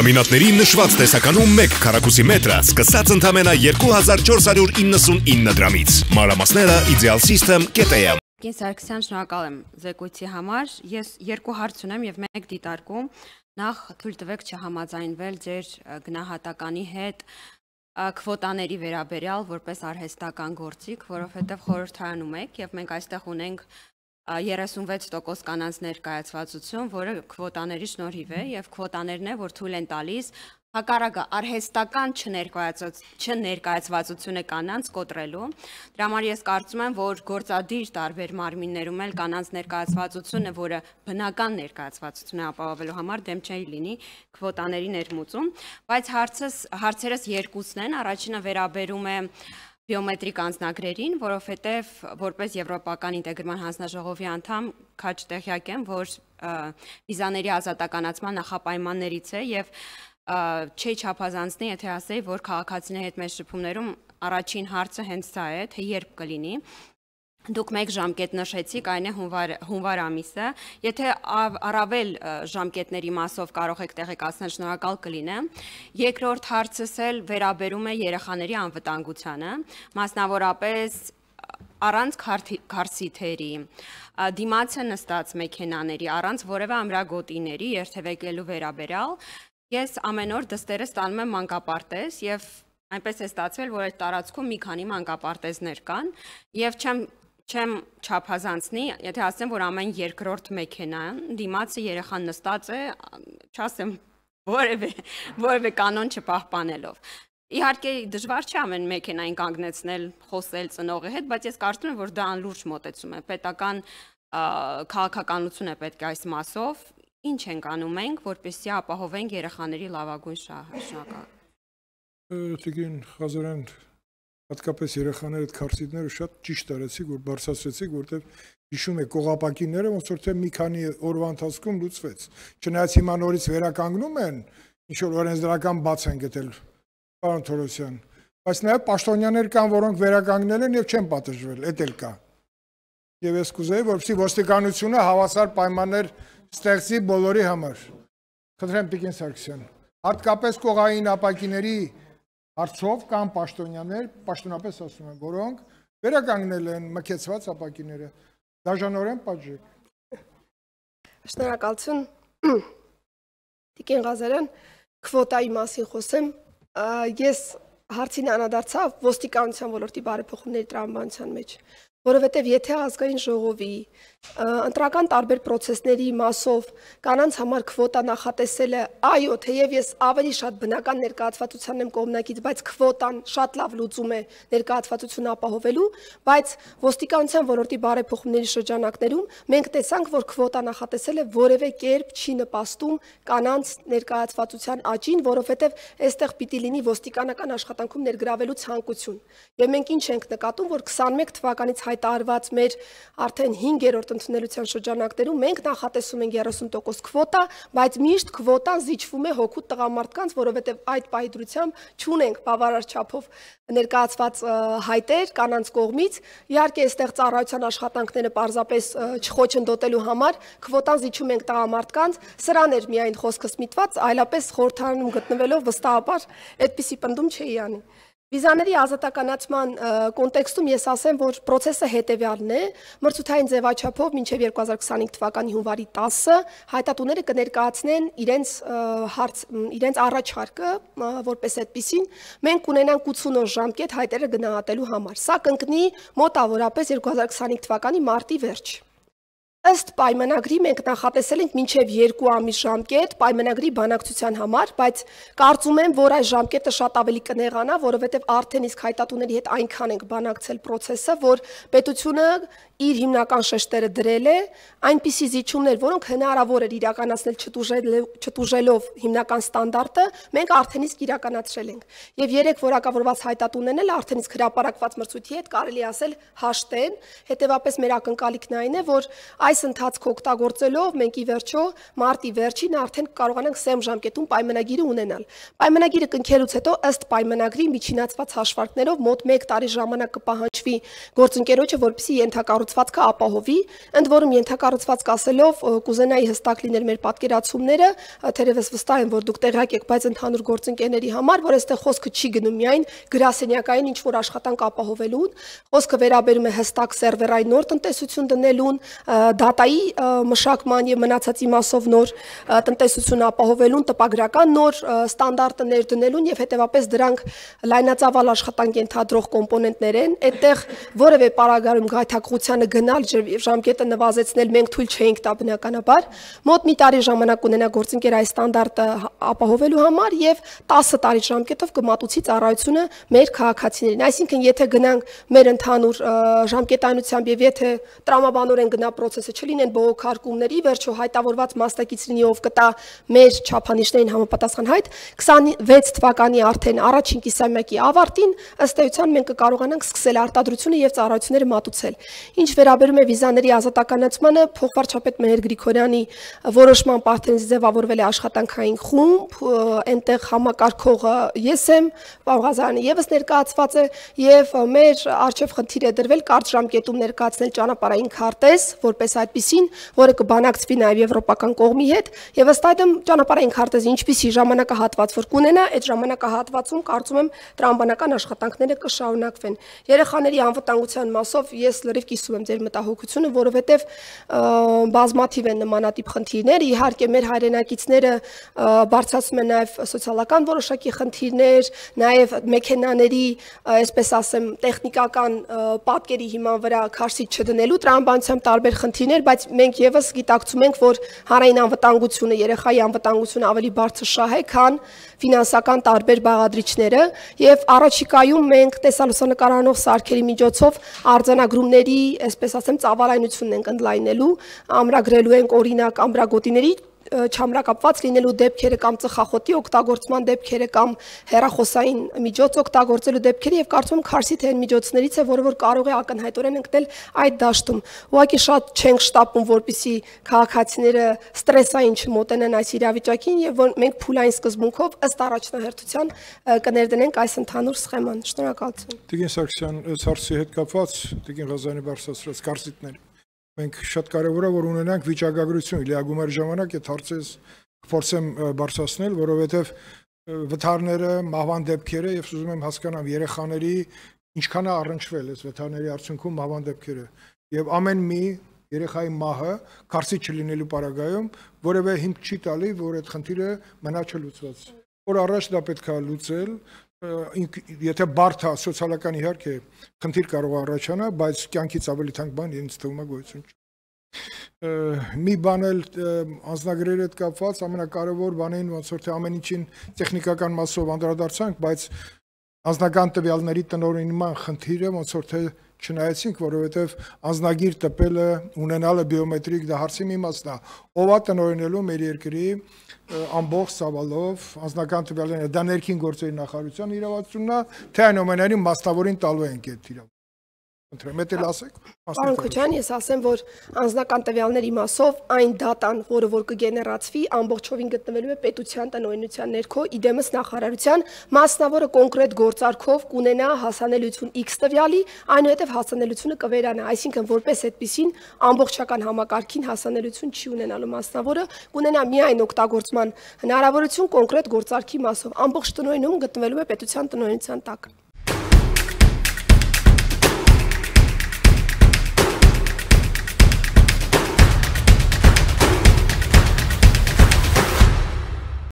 Վիտամինատների նշված տեսականում 1 քառակուսի մետրը սկսած ընդամենը 2499 դրամից։ Մանրամասները Ideal System.am Կին Սարգսյան, շնորհակալ եմ զեկույցի համար։ Ես երկու հարց ունեմ եւ մեկ դիտարկում։ Նախ թույլ տվեք չհամաձայնվել ձեր գնահատականի հետ քվոտաների վերաբերյալ որպես արհեստական գործիք, որովհետև խորհրդարանում եք եւ մենք այստեղ ունենք 36% կանանց ներկայացվածություն, որը քվոտաների շնորհիվ է եւ քվոտաներն է, որ թույլ են տալիս հակառակը արհեստական չներկայացված չներկայացվածությունը կանանց կոտրելու։ Դրա համար ես կարծում եմ, որ գործադիր տարբեր մարմիններում էլ կանանց ներկայացվածությունը, որը բնական ներկայացվածություն է ապահովելու համար դեմ չի լինի քվոտաների ներմուծում, բայց հարցս հարցերս երկուսն են, առաջինը վերաբերում է բիոմետրիկ անձնագրերին, որովհետև որպես եվրոպական ինտեգրման հանձնաժողովի անդամ քաչ տեղյակ եմ, որ վիզաների ազատականացման նախապայմաններից է եւ չի չափազանցնի, եթե ասեի, որ քաղաքացիների հետ մեր շփումներում առաջին հարցը հենց սա է, թե երբ կլինի Դուք մեկ ժամկետ նշեցիք, այն է հունվար, հունվար ամիսը, եթե ավ, առավել ժամկետների մասով կարող եք տեղեկացնել շնորհակալ կլինեմ։ Երկրորդ հարցս էլ վերաբերում է երեխաների անվտանգությանը, մասնավորապես առանց քարսի թերի, դիմացը նստած մեքենաների, առանց որևէ ամրագոտիների երթևեկելու վերաբերյալ, ես ամեն օր դստերը ստանում եմ մանկապարտեզ եւ Այնպես է ստացվել, որ այդ տարածքում մի քանի մանկապարտեզներ կան եւ չեմ չեմ չափազանցնի, եթե ասեմ, որ ամեն երկրորդ մեքենան դիմացը երեխան նստած է, չասեմ որևէ որևէ կանոն չպահպանելով։ Իհարկե դժվար չէ ամեն մեքենային կանգնեցնել, խոսել ծնողի հետ, բայց ես կարծում եմ, որ դա անլուրջ մոտեցում է։ Պետական քաղաքականություն է պետք այս մասով։ Ինչ ենք անում մենք, որպեսզի ապահովենք երեխաների լավագույն շահ շնորհակալ։ Տիգին Խազարյան հատկապես երեխաները այդ քարսիդները շատ ճիշտ արեցիք, որ բարձրացրեցիք, որտեղ հիշում եք կողապակիները, ոնց որ թե մի քանի օրվա ընթացքում լուծվեց։ Չնայած հիմա նորից վերականգնում են, ինչ որ օրենսդրական բաց են գտել պարոն Թորոսյան, բայց նաև պաշտոնյաներ կան, որոնք վերականգնել են եւ չեն պատժվել, դա էլ կա։ Եվ ես կուզեի, որպեսզի ոստիկանությունը հավասար պայմաններ ստեղծի բոլորի համար։ Խնդրեմ Տիկին Սարգսյան, հատկապես կողային ապակիների հարցով կամ պաշտոնյաներ, պաշտոնապես ասում եմ, որոնք վերականգնել են մկեցված ապակիները։ Դաժանորեն պատժեք։ Շնորհակալություն։ Տիկին Ղազարյան, քվոտայի մասին խոսեմ։ Ես հարցին անադարձա ոստիկանության ոլորտի բարեփոխումների տրամաբանության մեջ որովհետև եթե ազգային ժողովի ընտրական տարբեր process-ների մասով կանանց համար քվոտա նախատեսել է, այո, թեև ես ավելի շատ բնական ներկայացվածությանն եմ կողմնակից, բայց քվոտան շատ լավ լուծում է ներկայացվածություն ապահովելու, բայց ոստիկանության ոլորտի բարեփոխումների շրջանակներում մենք տեսանք, որ քվոտա նախատեսել է որևէ կերպ չի նպաստում կանանց ներկայացվածության աճին, որովհետև այստեղ պիտի լինի ոստիկանական աշխատանքում ներգրավելու ցանկություն։ Եվ մենք ինչ ենք նկատում, որ 21 թվականից հայտարարված մեր արդեն 5-րդ ընդունելության շրջանակներում մենք նախատեսում ենք 30% քվոտա, բայց միշտ քվոտան զիջվում է հոգու տղամարդկանց, որովհետև այդ պահի դրությամբ չունենք բավարար չափով ներկայացված հայտեր կանանց կողմից։ Իհարկե, այստեղ ծառայության աշխատանքները պարզապես չխոչընդոտելու համար քվոտան զիջում ենք տղամարդկանց, սրան էր միայն խոսքս միտված, այլապես խորհրդարանում գտնվելով վստահաբար այդպիսի պնդում չէի անի։ Վիզաների ազատականացման կոնտեքստում ես ասեմ, որ process-ը հետևյալն է. մրցութային ձևաչափով մինչև 2025 թվականի հունվարի 10-ը հայտատուները կներկայացնեն իրենց հարց, իրենց առաջարկը, որպես այդպեսին, մենք ունենանք 80 օր ժամկետ հայտերը գնահատելու համար։ Սա կընկնի մոտավորապես 2025 թվականի մարտի վերջ։ Ըստ պայմանագրի մենք նախատեսել ենք մինչև 2 ամիս ժամկետ պայմանագրի բանակցության համար, բայց կարծում եմ, որ այս ժամկետը շատ ավելի կնեղանա, որովհետև արդեն իսկ հայտատուների հետ այնքան ենք բանակցել process-ը, որ պետությունը իր հիմնական շեշտերը դրել է այնպիսի զիջումներ, որոնք հնարավոր էր իրականացնել չտուժելով, չտուժելով հիմնական ստանդարտը, մենք արդեն իսկ իրականացրել ենք։ Եվ երեք որակավորված հայտատունն էլ արդեն իսկ հրապարակված մրցույթի հետ կարելի ասել հաշտ են, հետևապես մեր ակնկալիքն այն է, որ այս ընթացքը օգտագործելով մենք ի վերջո մարտի վերջին արդեն կարողանանք սեմ ժամկետում պայմանագիրը ունենալ։ Պայմանագիրը կնքելուց հետո ըստ պայմանագրի միջինացված հաշվարկներով մոտ 1 տարի ժամանակ կպահանջվի գործընկերոջը, որպեսզի ենթակառուցի կառուցվածքը ապահովի, ընդ որում ենթակառուցվածք ասելով կուզենայի հստակ լինել մեր պատկերացումները, թերևս վստահ եմ, որ դուք տեղյակ եք, բայց ընդհանուր գործընկերների համար, որ այստեղ խոսքը չի գնում միայն գրասենյակային ինչ որ աշխատանք ապահովելուն, խոսքը վերաբերում է հստակ սերվերային նոր տնտեսություն դնելուն, դատայի մշակման եւ մնացածի մասով նոր տնտեսություն ապահովելուն, տպագրական նոր ստանդարտը ներդնելուն եւ հետեւապես դրանք լայնածավալ աշխատանք ենթադրող կոմպոնենտներ են, այդտեղ որևէ պարագայում գայթակղության բնակարանը գնալ, ժամկետը նվազեցնել մենք թույլ չէինք տա բնականաբար։ Մոտ մի տարի ժամանակ ունենա գործընկեր այս ստանդարտը ապահովելու համար եւ 10 տարի ժամկետով կմատուցի ծառայությունը մեր քաղաքացիներին։ Այսինքն եթե գնանք մեր ընդհանուր ժամկետանությամբ եւ եթե տրամաբանորեն գնա process-ը չլինեն բողոքարկումների, վերջո հայտավորված մասնակից լինի ով կտա մեր չափանիշներին համապատասխան հայտ 26 թվականի արդեն առաջին կիսամյակի ավարտին ըստ էության մենք կկարողանանք սկսել արտադրությունը եւ ծառայությունները մատուցել։ Ինչ ինչ վերաբերում է վիզաների ազատականացմանը, փոխվարչապետ Մհեր Գրիգորյանի որոշման պարտենից ձևավորվել է աշխատանքային խումբ, այնտեղ համակարգողը ես եմ, պարոն Ղազարյանը եւս ներկայացված է եւ մեր արժեվ խնդիր է դրվել կարճ ժամկետում ներկայացնել ճանապարհային քարտեզ, որպես այդպեսին, որը կբանակցվի նաեւ եվրոպական կողմի հետ եւ ըստ այդմ ճանապարհային քարտեզը ինչպիսի ժամանակահատված որ կունենա, այդ ժամանակահատվածում կարծում եմ տրամաբանական աշխատանքները կշարունակվեն։ Երեխաների անվտանգության մասով ես լրիվ կիսում ասում եմ ձեր մտահոգությունը, որովհետև բազմաթիվ են նմանատիպ խնդիրներ, իհարկե մեր հայրենակիցները բարձրացում են նաև սոցիալական որոշակի խնդիրներ, նաև մեքենաների, այսպես ասեմ, տեխնիկական պատկերի հիման վրա քարսի չդնելու տրամաբանությամբ տարբեր խնդիրներ, բայց մենք եւս գիտակցում ենք, որ հանրային անվտանգությունը, երեխայի անվտանգությունը ավելի բարձր շահ է, քան ֆինանսական տարբեր բաղադրիչները, եւ առաջիկայում մենք տեսալուսանկարանող սարքերի միջոցով արձանագրումների այսպես ասեմ, ծավալայնությունն ենք ընդլայնելու, ամրագրելու ենք օրինակ ամրագոտիների չամրակապված լինելու դեպքերը կամ ծխախոտի օգտագործման դեպքերը կամ հերախոսային միջոց օգտագործելու դեպքերը եւ կարծում եմ քարսի թե այն միջոցներից է, որը որ կարող է ակնհայտորեն ընկնել այդ դաշտում։ Ուղղակի շատ չենք շտապում, որպիսի քաղաքացիները ստրեսային չմոտենան այս իրավիճակին եւ որ մենք փուլային սկզբունքով ըստ առաջնահերթության կներդնենք այս ընդհանուր սխեման։ Շնորհակալություն։ Տիկին Սարգսյան, հարցի հետ կապված Տիկին Ղազանի բարձրացրած կարծիքները Մենք շատ կարևոր է որ ունենանք վիճակագրություն։ Իլիա Գումար ժամանակ այդ հարցը փորձեմ բարձրացնել, որովհետև վթարները, մահվան դեպքերը եւ ուզում եմ հասկանամ երեխաների ինչքան է առնչվել այս վթարների արդյունքում մահվան դեպքերը։ Եվ ամեն մի երեխայի մահը կարծի չլինելու պարագայում որևէ հիմք չի տալի, որ այդ խնդիրը մնա չլուծված։ Որ առաջ դա պետք է լուծել, եթե բարդ է սոցիալական իհարկե քննիր կարող առաջանա, բայց կյանքից ավելի թանկ բան ինձ թվում է գոյություն չի։ Մի բան էլ անznագրերի հետ կապված ամենակարևոր բանը այն ոնց որ թե ամեն ինչին տեխնիկական մասով անդրադարձանք, բայց անznական տվյալների տնօրինման խնդիրը ոնց որ թե չնայեցինք, որովհետև անznագիր տպելը ունենալը բիոմետրիկ դա հարցի մի մասն է։ Ովա տնօրինելու մեր երկրի ամբողջ ցավալով անznական տվյալները դա ներքին գործերի նախարարության իրավացումն է, թե այն ամենայնի մասնավորին տալու ենք այդ իրավունքը։ Մետ էլ ասեք։ Պարոն Քոչյան, ես ասեմ, որ անձնական տվյալների մասով այն դատան, որը որ կգեներացվի, ամբողջովին գտնվելու է պետության տնօրինության ներքո, իդեմս նախարարության մասնավորը կոնկրետ գործարքով կունենա հասանելիություն X տվյալի, այնուհետև հասանելիությունը կվերանա, այսինքն որպես այդպեսին ամբողջական համակարգին հասանելիություն չի ունենալու մասնավորը, կունենա միայն օգտագործման հնարավորություն կոնկրետ գործարքի մասով։ Ամբողջ տնօրինում գտնվելու է պետության տնօրինության տակ։